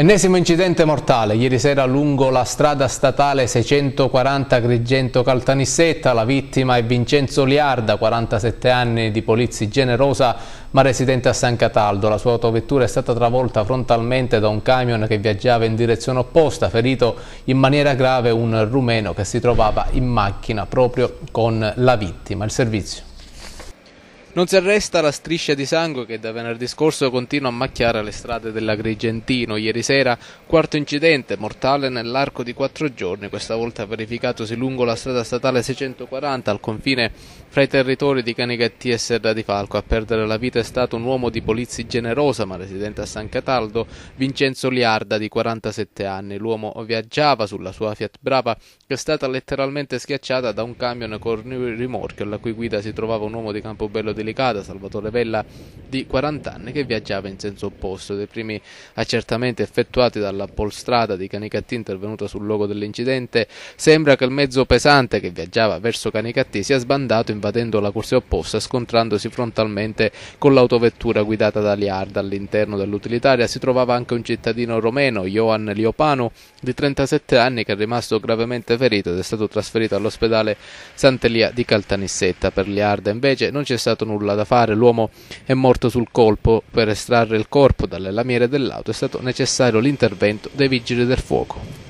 Ennesimo incidente mortale, ieri sera lungo la strada statale 640 Grigento Caltanissetta, la vittima è Vincenzo Liarda, 47 anni di polizia Generosa, ma residente a San Cataldo. La sua autovettura è stata travolta frontalmente da un camion che viaggiava in direzione opposta, ferito in maniera grave un rumeno che si trovava in macchina proprio con la vittima. Il servizio. Non si arresta la striscia di sangue che da venerdì scorso continua a macchiare le strade dell'Agrigentino. Ieri sera, quarto incidente mortale nell'arco di quattro giorni, questa volta verificatosi lungo la strada statale 640 al confine fra i territori di Canigattia e Serra di Falco. A perdere la vita è stato un uomo di polizia Generosa, ma residente a San Cataldo, Vincenzo Liarda, di 47 anni. L'uomo viaggiava sulla sua Fiat Brava, che è stata letteralmente schiacciata da un camion con rimorchio, alla cui guida si trovava un uomo di Campobello di delicata, Salvatore Vella di 40 anni che viaggiava in senso opposto. Dei primi accertamenti effettuati dalla polstrada di Canicattì intervenuta sul luogo dell'incidente sembra che il mezzo pesante che viaggiava verso Canicattì sia sbandato invadendo la corsia opposta scontrandosi frontalmente con l'autovettura guidata da Liarda. All'interno dell'utilitaria si trovava anche un cittadino romeno, Johan Liopanu, di 37 anni che è rimasto gravemente ferito ed è stato trasferito all'ospedale Sant'Elia di Caltanissetta. Per Liarda invece non c'è stato nulla da fare, l'uomo è morto sul colpo, per estrarre il corpo dalle lamiere dell'auto è stato necessario l'intervento dei vigili del fuoco.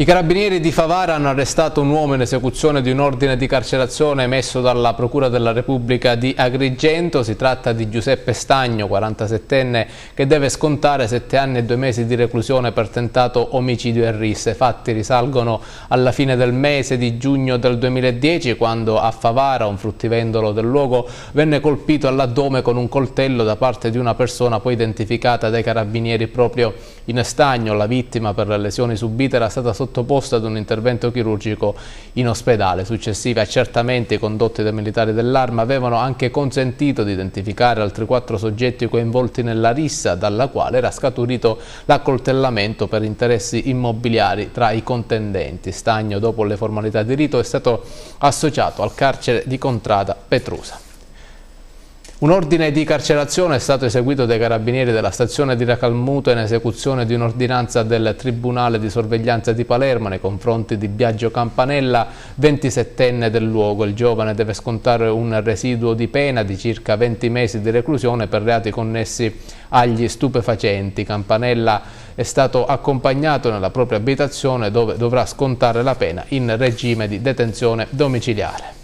I carabinieri di Favara hanno arrestato un uomo in esecuzione di un ordine di carcerazione emesso dalla Procura della Repubblica di Agrigento. Si tratta di Giuseppe Stagno, 47enne, che deve scontare 7 anni e 2 mesi di reclusione per tentato omicidio e risse. Fatti risalgono alla fine del mese di giugno del 2010, quando a Favara, un fruttivendolo del luogo, venne colpito all'addome con un coltello da parte di una persona poi identificata dai carabinieri proprio in Stagno. La vittima per le lesioni subite era stata sottoposta sottoposto ad un intervento chirurgico in ospedale. Successivi accertamenti condotti dai militari dell'arma avevano anche consentito di identificare altri quattro soggetti coinvolti nella rissa dalla quale era scaturito l'accoltellamento per interessi immobiliari tra i contendenti. Stagno, dopo le formalità di rito, è stato associato al carcere di Contrada Petrusa. Un ordine di carcerazione è stato eseguito dai carabinieri della stazione di Racalmuto in esecuzione di un'ordinanza del Tribunale di Sorveglianza di Palermo nei confronti di Biagio Campanella, 27enne del luogo. Il giovane deve scontare un residuo di pena di circa 20 mesi di reclusione per reati connessi agli stupefacenti. Campanella è stato accompagnato nella propria abitazione dove dovrà scontare la pena in regime di detenzione domiciliare.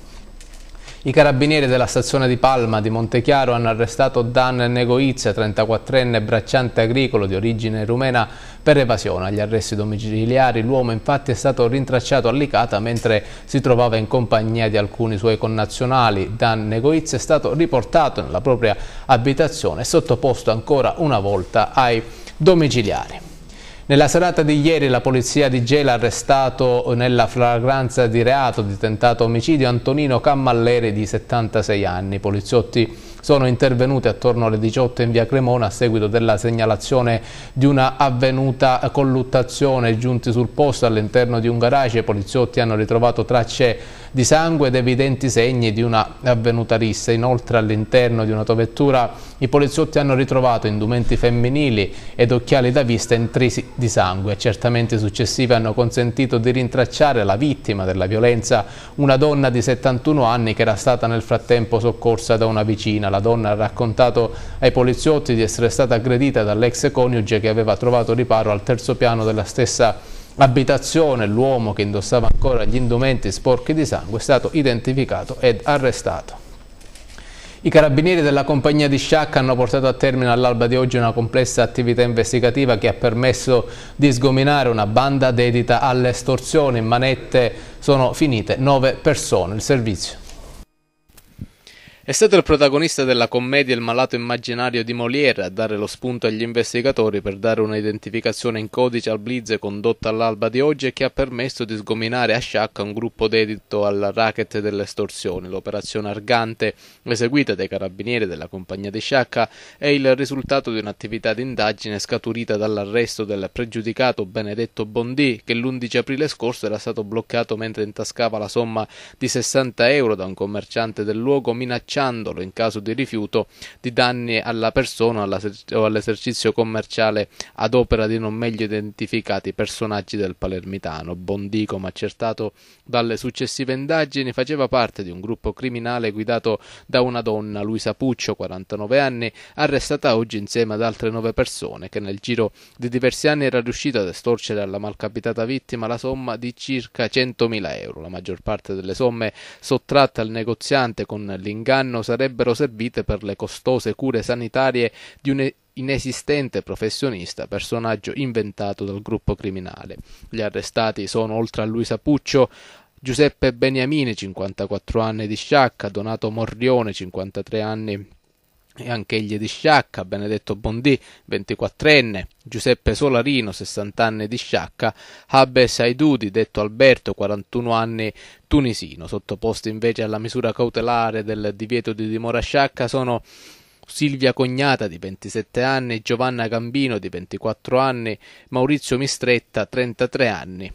I carabinieri della stazione di Palma di Montechiaro hanno arrestato Dan Negoizia, 34enne bracciante agricolo di origine rumena, per evasione agli arresti domiciliari. L'uomo infatti è stato rintracciato all'Icata mentre si trovava in compagnia di alcuni suoi connazionali. Dan Negoizia è stato riportato nella propria abitazione e sottoposto ancora una volta ai domiciliari. Nella serata di ieri la polizia di Gela ha arrestato nella flagranza di reato di tentato omicidio Antonino Cammalleri di 76 anni. I poliziotti sono intervenuti attorno alle 18 in via Cremona a seguito della segnalazione di una avvenuta colluttazione. Giunti sul posto all'interno di un garage i poliziotti hanno ritrovato tracce di sangue ed evidenti segni di una avvenuta rissa. Inoltre all'interno di un'autovettura i poliziotti hanno ritrovato indumenti femminili ed occhiali da vista intrisi di sangue. Accertamenti successivi hanno consentito di rintracciare la vittima della violenza, una donna di 71 anni che era stata nel frattempo soccorsa da una vicina. La donna ha raccontato ai poliziotti di essere stata aggredita dall'ex coniuge che aveva trovato riparo al terzo piano della stessa abitazione l'uomo che indossava ancora gli indumenti sporchi di sangue è stato identificato ed arrestato. I carabinieri della compagnia di Sciacca hanno portato a termine all'alba di oggi una complessa attività investigativa che ha permesso di sgominare una banda dedita alle estorsioni. In manette sono finite nove persone. Il servizio. È stato il protagonista della commedia Il malato immaginario di Molière a dare lo spunto agli investigatori per dare un'identificazione in codice al blitz condotto all'alba di oggi e che ha permesso di sgominare a sciacca un gruppo dedito al racket delle estorsioni. L'operazione Argante, eseguita dai carabinieri della compagnia di sciacca, è il risultato di un'attività d'indagine scaturita dall'arresto del pregiudicato Benedetto Bondi, che l'11 aprile scorso era stato bloccato mentre intascava la somma di 60 euro da un commerciante del luogo minacciato minacciandolo in caso di rifiuto di danni alla persona o all'esercizio commerciale ad opera di non meglio identificati personaggi del palermitano. Bondico, ma accertato dalle successive indagini, faceva parte di un gruppo criminale guidato da una donna, Luisa Puccio, 49 anni, arrestata oggi insieme ad altre nove persone, che nel giro di diversi anni era riuscita ad estorcere alla malcapitata vittima la somma di circa 100.000 euro. La maggior parte delle somme sottratte al negoziante con l'inganno anno sarebbero servite per le costose cure sanitarie di un inesistente professionista, personaggio inventato dal gruppo criminale. Gli arrestati sono, oltre a Luisa Puccio, Giuseppe Beniamini, 54 anni di Sciacca, Donato Morrione, 53 anni e anche egli di Sciacca, Benedetto Bondi, 24enne, Giuseppe Solarino, 60 anni di Sciacca, Abbe Saidudi, detto Alberto, 41 anni, tunisino. Sottoposti invece alla misura cautelare del divieto di dimora Sciacca sono Silvia Cognata di 27 anni, Giovanna Gambino di 24 anni, Maurizio Mistretta 33 anni.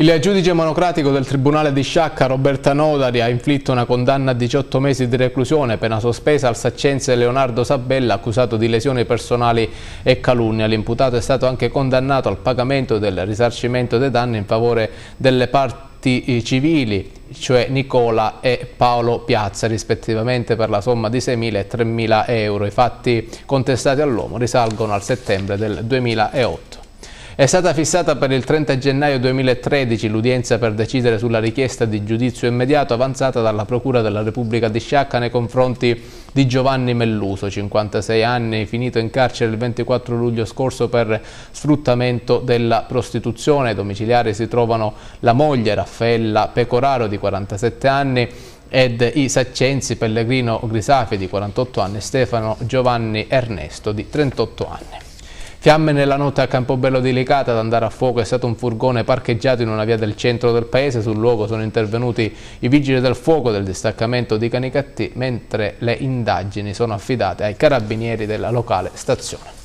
Il giudice monocratico del Tribunale di Sciacca, Roberta Nodari, ha inflitto una condanna a 18 mesi di reclusione, pena sospesa al saccense Leonardo Sabella, accusato di lesioni personali e calunnia. L'imputato è stato anche condannato al pagamento del risarcimento dei danni in favore delle parti eh, civili, cioè Nicola e Paolo Piazza, rispettivamente per la somma di 6.000 e 3.000 euro. I fatti contestati all'uomo risalgono al settembre del 2008. È stata fissata per il 30 gennaio 2013 l'udienza per decidere sulla richiesta di giudizio immediato avanzata dalla Procura della Repubblica di Sciacca nei confronti di Giovanni Melluso, 56 anni, finito in carcere il 24 luglio scorso per sfruttamento della prostituzione. Ai domiciliari si trovano la moglie Raffaella Pecoraro di 47 anni ed i Saccenzi Pellegrino Grisafi di 48 anni e Stefano Giovanni Ernesto di 38 anni. Fiamme nella notte a Campobello di Licata ad andare a fuoco è stato un furgone parcheggiato in una via del centro del paese. Sul luogo sono intervenuti i vigili del fuoco del distaccamento di Canicattì, mentre le indagini sono affidate ai carabinieri della locale stazione.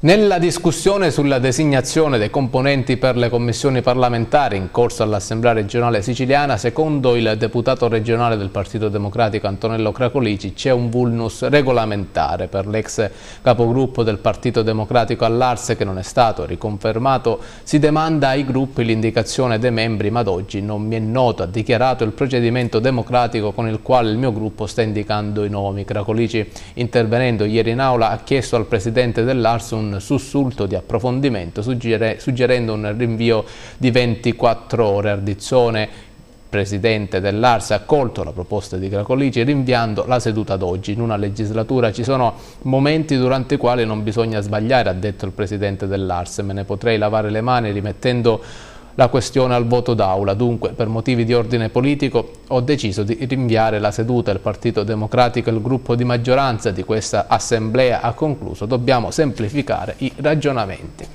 Nella discussione sulla designazione dei componenti per le commissioni parlamentari in corso all'Assemblea regionale siciliana, secondo il deputato regionale del Partito Democratico Antonello Cracolici, c'è un vulnus regolamentare per l'ex capogruppo del Partito Democratico all'Arse che non è stato riconfermato. Si demanda ai gruppi l'indicazione dei membri, ma ad oggi non mi è noto, ha dichiarato il procedimento democratico con il quale il mio gruppo sta indicando i nomi. Cracolici, intervenendo ieri in aula, ha chiesto al presidente dell'Arse comparso un sussulto di approfondimento suggerendo un rinvio di 24 ore. Ardizzone presidente dell'Arsa, ha accolto la proposta di Gracolici rinviando la seduta d'oggi. In una legislatura ci sono momenti durante i quali non bisogna sbagliare, ha detto il presidente dell'Arsa. Me ne potrei lavare le mani rimettendo la questione al voto d'aula. Dunque, per motivi di ordine politico, ho deciso di rinviare la seduta. Il Partito Democratico e il gruppo di maggioranza di questa assemblea ha concluso. Dobbiamo semplificare i ragionamenti.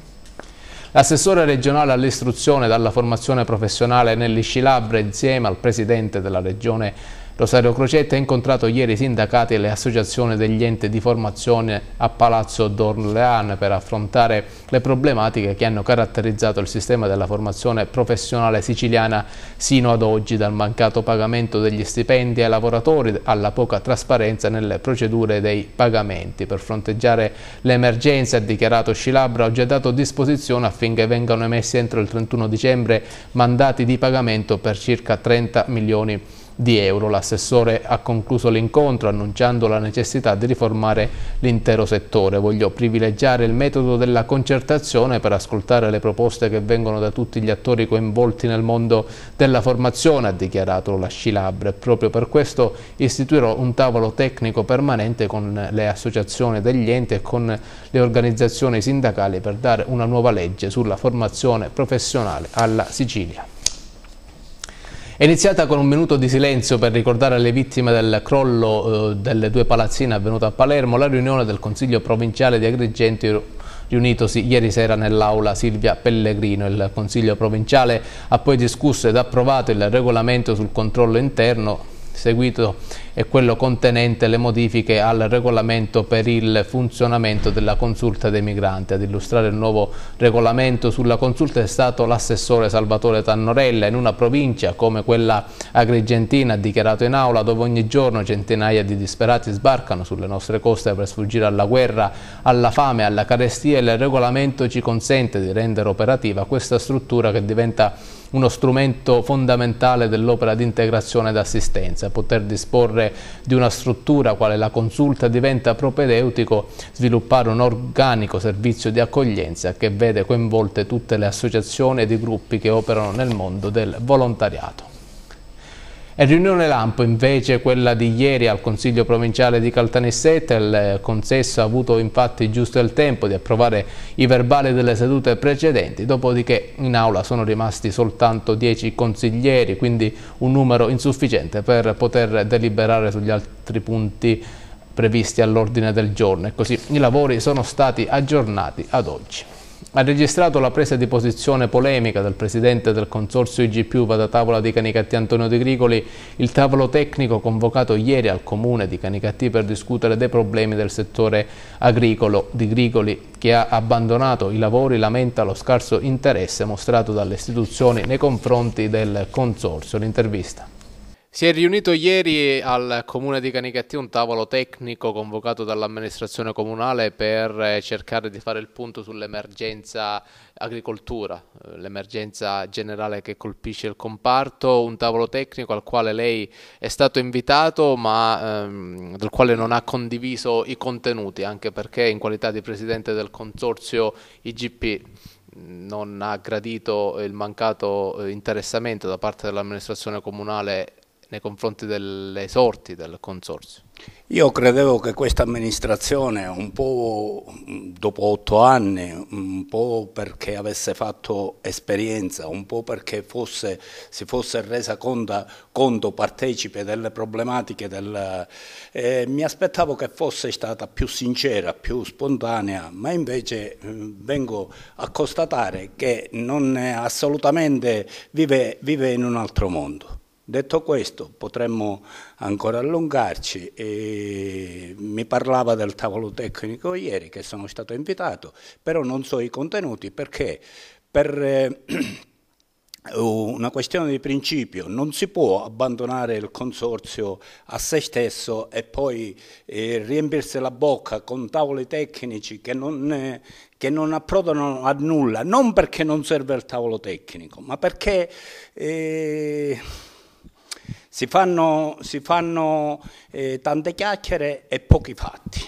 L'assessore regionale all'istruzione dalla formazione professionale Nelly Scilabre insieme al presidente della regione Rosario Crocetta ha incontrato ieri i sindacati e le associazioni degli enti di formazione a Palazzo d'Orlean per affrontare le problematiche che hanno caratterizzato il sistema della formazione professionale siciliana sino ad oggi, dal mancato pagamento degli stipendi ai lavoratori alla poca trasparenza nelle procedure dei pagamenti. Per fronteggiare l'emergenza, ha dichiarato Scilabra, ho già dato disposizione affinché vengano emessi entro il 31 dicembre mandati di pagamento per circa 30 milioni di euro di euro. L'assessore ha concluso l'incontro annunciando la necessità di riformare l'intero settore. Voglio privilegiare il metodo della concertazione per ascoltare le proposte che vengono da tutti gli attori coinvolti nel mondo della formazione, ha dichiarato la Scilab. Proprio per questo istituirò un tavolo tecnico permanente con le associazioni degli enti e con le organizzazioni sindacali per dare una nuova legge sulla formazione professionale alla Sicilia. È iniziata con un minuto di silenzio per ricordare le vittime del crollo eh, delle due palazzine avvenuto a Palermo la riunione del Consiglio provinciale di Agrigento riunitosi ieri sera nell'aula Silvia Pellegrino. Il Consiglio provinciale ha poi discusso ed approvato il regolamento sul controllo interno seguito e quello contenente le modifiche al regolamento per il funzionamento della consulta dei migranti. Ad illustrare il nuovo regolamento sulla consulta è stato l'assessore Salvatore Tannorella in una provincia come quella agrigentina ha dichiarato in aula dove ogni giorno centinaia di disperati sbarcano sulle nostre coste per sfuggire alla guerra, alla fame, alla carestia e il regolamento ci consente di rendere operativa questa struttura che diventa uno strumento fondamentale dell'opera di integrazione ed assistenza, poter disporre direttore di una struttura quale la consulta diventa propedeutico sviluppare un organico servizio di accoglienza che vede coinvolte tutte le associazioni ed i gruppi che operano nel mondo del volontariato. E riunione Lampo invece quella di ieri al Consiglio Provinciale di Caltanissetta, il consesso ha avuto infatti giusto il tempo di approvare i verbali delle sedute precedenti, dopodiché in aula sono rimasti soltanto 10 consiglieri, quindi un numero insufficiente per poter deliberare sugli altri punti previsti all'ordine del giorno e così i lavori sono stati aggiornati ad oggi ha registrato la presa di posizione polemica del presidente del consorzio IGPU Vada Tavola di Canicatti Antonio De Grigoli, il tavolo tecnico convocato ieri al comune di Canicatti per discutere dei problemi del settore agricolo. Di Grigoli, che ha abbandonato i lavori, lamenta lo scarso interesse mostrato dalle istituzioni nei confronti del consorzio. L'intervista. Si è riunito ieri al comune di Canicattì un tavolo tecnico convocato dall'amministrazione comunale per eh, cercare di fare il punto sull'emergenza agricoltura, eh, l'emergenza generale che colpisce il comparto, un tavolo tecnico al quale lei è stato invitato ma ehm, del quale non ha condiviso i contenuti anche perché in qualità di presidente del consorzio IGP mm, non ha gradito il mancato eh, interessamento da parte dell'amministrazione comunale nei confronti delle sorti del consorzio? Io credevo che questa amministrazione, un po' dopo otto anni, un po' perché avesse fatto esperienza, un po' perché fosse, si fosse resa conto, conto partecipe delle problematiche, del, eh, mi aspettavo che fosse stata più sincera, più spontanea, ma invece eh, vengo a constatare che non è assolutamente vive, vive in un altro mondo. Detto questo, potremmo ancora allungarci. E mi parlava del tavolo tecnico ieri che sono stato invitato, però non so i contenuti perché per eh, una questione di principio non si può abbandonare il consorzio a se stesso e poi eh, riempirsi la bocca con tavoli tecnici che non, eh, che non approdano a nulla, non perché non serve il tavolo tecnico, ma perché... Si fanno, si fanno eh, tante chiacchiere e pochi fatti.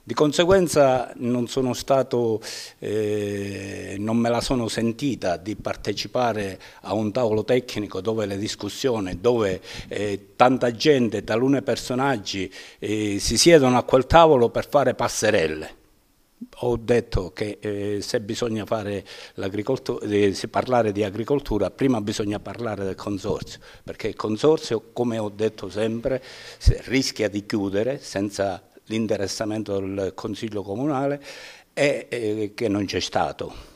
Di conseguenza non, stato, eh, non me la sono sentita di partecipare a un tavolo tecnico dove le discussioni, dove eh, tanta gente, talune personaggi eh, si siedono a quel tavolo per fare passerelle ho detto che eh, se bisogna eh, se parlare di agricoltura prima bisogna parlare del consorzio, perché il consorzio, come ho detto sempre, rischia di chiudere senza l'interessamento del Consiglio Comunale e eh, che non c'è stato.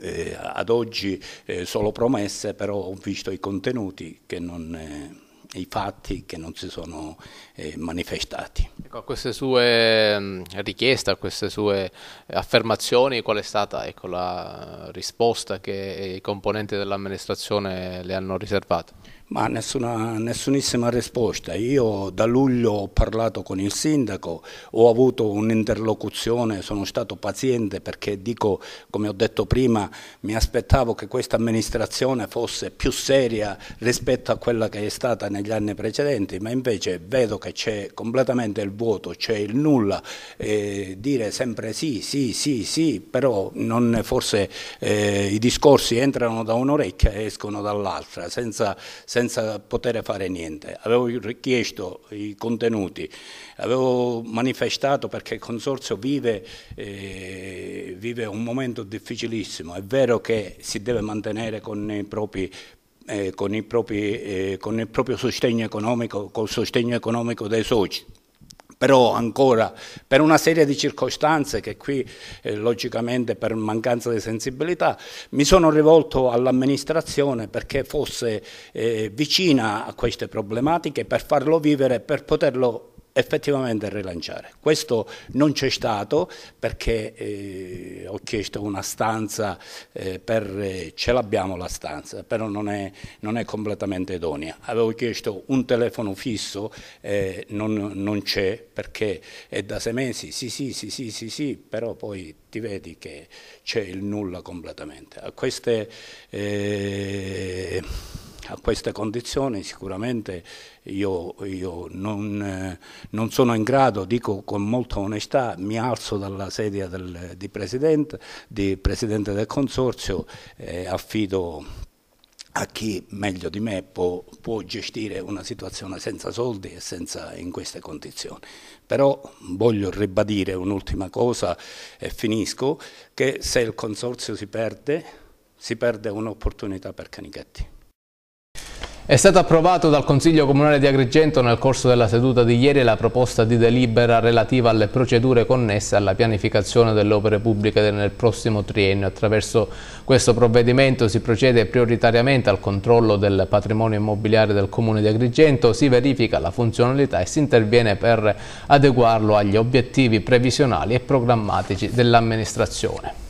Eh, ad oggi eh, solo promesse, però ho visto i contenuti che non eh, i fatti che non si sono eh, manifestati. Ecco, a queste sue mm, richieste, a queste sue affermazioni, qual è stata ecco, la risposta che i componenti dell'amministrazione le hanno riservato? Ma nessuna, nessunissima risposta. Io da luglio ho parlato con il sindaco, ho avuto un'interlocuzione, sono stato paziente perché dico, come ho detto prima, mi aspettavo che questa amministrazione fosse più seria rispetto a quella che è stata negli anni precedenti, ma invece vedo che c'è completamente il vuoto, c'è il nulla, eh, dire sempre sì, sì, sì, sì, però non, forse eh, i discorsi entrano da un'orecchia e escono dall'altra, senza senza poter fare niente. Avevo richiesto i contenuti, avevo manifestato perché il Consorzio vive, eh, vive un momento difficilissimo. È vero che si deve mantenere con i propri eh, con, propri, eh, con, il proprio sostegno economico, col sostegno economico dei soci, però ancora per una serie di circostanze che qui eh, logicamente per mancanza di sensibilità mi sono rivolto all'amministrazione perché fosse eh, vicina a queste problematiche per farlo vivere, per poterlo effettivamente rilanciare. Questo non c'è stato perché eh, ho chiesto una stanza eh, per eh, ce l'abbiamo la stanza, però non è, non è, completamente idonea. Avevo chiesto un telefono fisso, eh, non, non c'è perché è da sei mesi, sì sì sì sì sì, sì però poi ti vedi che c'è il nulla completamente. A queste eh, a queste condizioni sicuramente io, io non, eh, non, sono in grado, dico con molta onestà, mi alzo dalla sedia del, di, presidente, di, presidente, del Consorzio e eh, affido a chi meglio di me può, può, gestire una situazione senza soldi e senza in queste condizioni. Però voglio ribadire un'ultima cosa e finisco, che se il Consorzio si perde, si perde un'opportunità per Canichetti. È stata approvata dal Consiglio Comunale di Agrigento nel corso della seduta di ieri la proposta di delibera relativa alle procedure connesse alla pianificazione delle opere pubbliche nel prossimo triennio. Attraverso questo provvedimento si procede prioritariamente al controllo del patrimonio immobiliare del Comune di Agrigento, si verifica la funzionalità e si interviene per adeguarlo agli obiettivi previsionali e programmatici dell'amministrazione.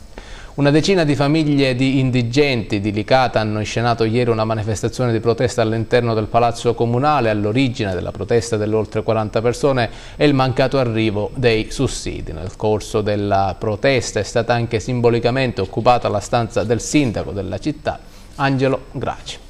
Una decina di famiglie di indigenti di Licata hanno inscenato ieri una manifestazione di protesta all'interno del Palazzo Comunale. All'origine della protesta delle oltre 40 persone è il mancato arrivo dei sussidi. Nel corso della protesta è stata anche simbolicamente occupata la stanza del sindaco della città, Angelo Graci.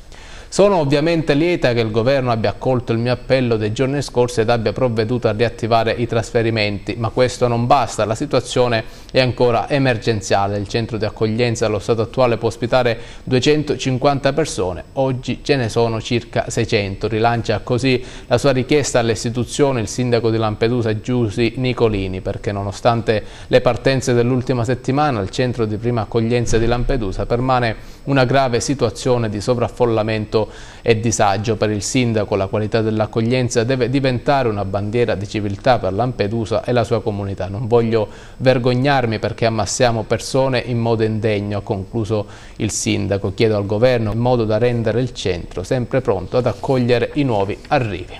Sono ovviamente lieta che il governo abbia accolto il mio appello dei giorni scorsi ed abbia provveduto a riattivare i trasferimenti, ma questo non basta, la situazione è ancora emergenziale. Il centro di accoglienza allo stato attuale può ospitare 250 persone, oggi ce ne sono circa 600. Rilancia così la sua richiesta all'istituzione il sindaco di Lampedusa Giusi Nicolini, perché nonostante le partenze dell'ultima settimana al centro di prima accoglienza di Lampedusa permane una grave situazione di sovraffollamento e disagio per il sindaco, la qualità dell'accoglienza deve diventare una bandiera di civiltà per Lampedusa e la sua comunità. Non voglio vergognarmi perché ammassiamo persone in modo indegno, ha concluso il sindaco. Chiedo al governo in modo da rendere il centro sempre pronto ad accogliere i nuovi arrivi.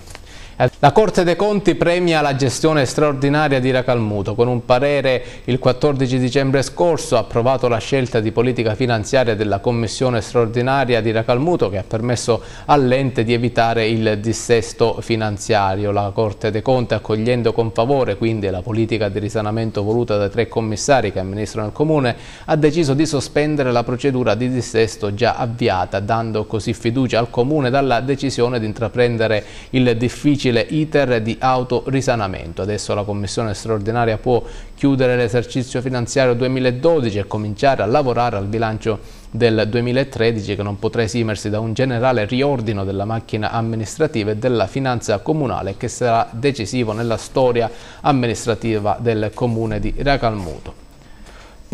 La Corte dei Conti premia la gestione straordinaria di Racalmuto. Con un parere il 14 dicembre scorso ha approvato la scelta di politica finanziaria della Commissione straordinaria di Racalmuto che ha permesso all'ente di evitare il dissesto finanziario. La Corte dei Conti accogliendo con favore quindi la politica di risanamento voluta dai tre commissari che amministrano il Comune ha deciso di sospendere la procedura di dissesto già avviata dando così fiducia al Comune dalla decisione di intraprendere il difficile difficile iter di autorisanamento. Adesso la Commissione straordinaria può chiudere l'esercizio finanziario 2012 e cominciare a lavorare al bilancio del 2013 che non potrà esimersi da un generale riordino della macchina amministrativa e della finanza comunale che sarà decisivo nella storia amministrativa del comune di Racalmuto.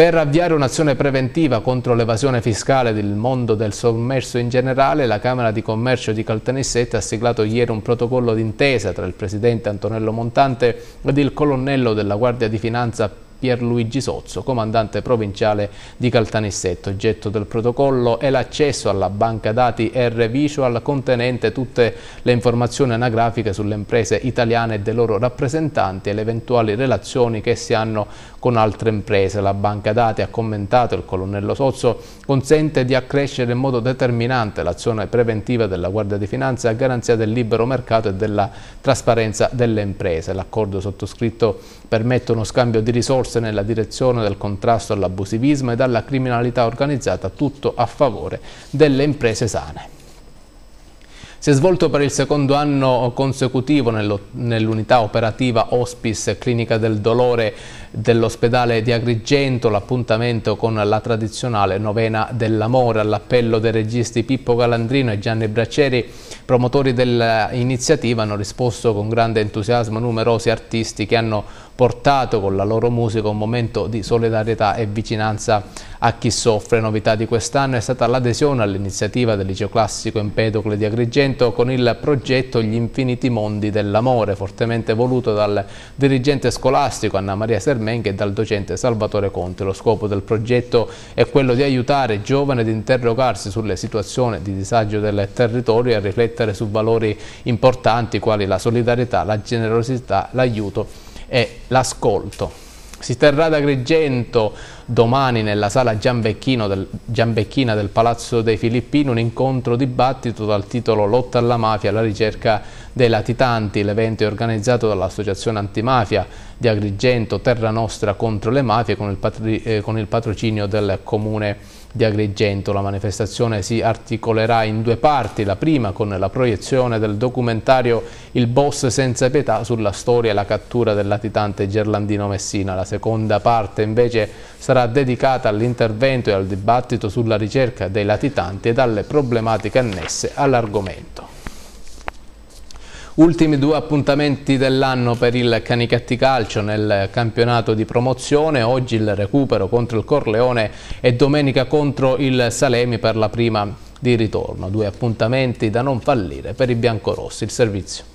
Per avviare un'azione preventiva contro l'evasione fiscale del mondo del sommerso in generale, la Camera di Commercio di Caltanissetta ha siglato ieri un protocollo d'intesa tra il presidente Antonello Montante ed il colonnello della Guardia di Finanza Pierluigi Sozzo, comandante provinciale di Caltanissetto. Oggetto del protocollo è l'accesso alla banca dati R-Visual contenente tutte le informazioni anagrafiche sulle imprese italiane e dei loro rappresentanti e le eventuali relazioni che essi hanno con altre imprese. La banca dati, ha commentato il colonnello Sozzo, consente di accrescere in modo determinante l'azione preventiva della Guardia di Finanza a garanzia del libero mercato e della trasparenza delle imprese. L'accordo sottoscritto permette uno scambio di risorse nella direzione del contrasto all'abusivismo e alla criminalità organizzata, tutto a favore delle imprese sane. Si è svolto per il secondo anno consecutivo nell'unità operativa Hospice Clinica del Dolore dell'ospedale di Agrigento, l'appuntamento con la tradizionale novena dell'amore all'appello dei registi Pippo Calandrino e Gianni Braccieri, promotori dell'iniziativa, hanno risposto con grande entusiasmo numerosi artisti che hanno portato con la loro musica un momento di solidarietà e vicinanza a chi soffre. Novità di quest'anno è stata l'adesione all'iniziativa del liceo classico Empedocle di Agrigento con il progetto Gli infiniti mondi dell'amore, fortemente voluto dal dirigente scolastico Anna Maria Serbi Germain che dal docente Salvatore Conte. Lo scopo del progetto è quello di aiutare i giovani ad interrogarsi sulle situazioni di disagio del territorio e a riflettere su valori importanti quali la solidarietà, la generosità, l'aiuto e l'ascolto. Si terrà da Agrigento domani nella sala Gianvecchino del, Gianvecchina del Palazzo dei Filippini un incontro dibattito dal titolo Lotta alla mafia alla ricerca dei latitanti. L'evento è organizzato dall'Associazione Antimafia di Agrigento Terra Nostra contro le mafie con il, patri, eh, con il patrocinio del Comune di Agrigento. La manifestazione si articolerà in due parti, la prima con la proiezione del documentario Il boss senza pietà sulla storia e la cattura del latitante Gerlandino Messina, la seconda parte invece sarà sarà dedicata all'intervento e al dibattito sulla ricerca dei latitanti e dalle problematiche annesse all'argomento. Ultimi due appuntamenti dell'anno per il Canicatti Calcio nel campionato di promozione, oggi il recupero contro il Corleone e domenica contro il Salemi per la prima di ritorno. Due appuntamenti da non fallire per i biancorossi. Il servizio.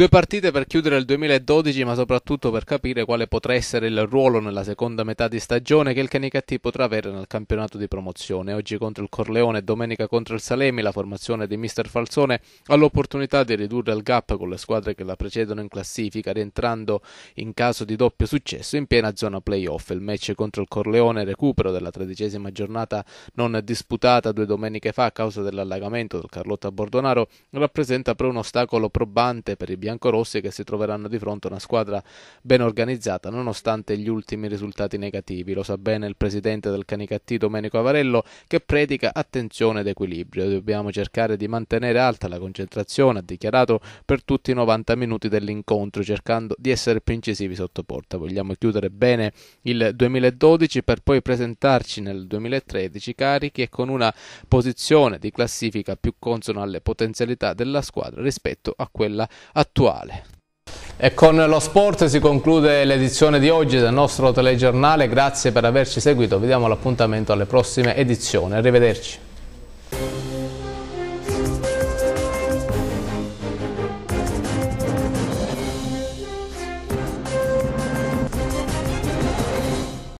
Due partite per chiudere il 2012, ma soprattutto per capire quale potrà essere il ruolo nella seconda metà di stagione che il Canicattì potrà avere nel campionato di promozione. Oggi contro il Corleone e domenica contro il Salemi, la formazione di Mister Falzone ha l'opportunità di ridurre il gap con le squadre che la precedono in classifica, rientrando in caso di doppio successo in piena zona playoff. Il match contro il Corleone, recupero della tredicesima giornata non disputata due domeniche fa a causa dell'allagamento del Carlotta Bordonaro, rappresenta però un ostacolo probante per i bianchi biancorossi che si troveranno di fronte a una squadra ben organizzata nonostante gli ultimi risultati negativi. Lo sa bene il presidente del Canicattì Domenico Avarello che predica attenzione ed equilibrio. Dobbiamo cercare di mantenere alta la concentrazione, ha dichiarato per tutti i 90 minuti dell'incontro, cercando di essere più incisivi sotto porta. Vogliamo chiudere bene il 2012 per poi presentarci nel 2013 carichi e con una posizione di classifica più consona alle potenzialità della squadra rispetto a quella attuale attuale. E con lo sport si conclude l'edizione di oggi del nostro telegiornale, grazie per averci seguito, vi diamo l'appuntamento alle prossime edizioni, arrivederci.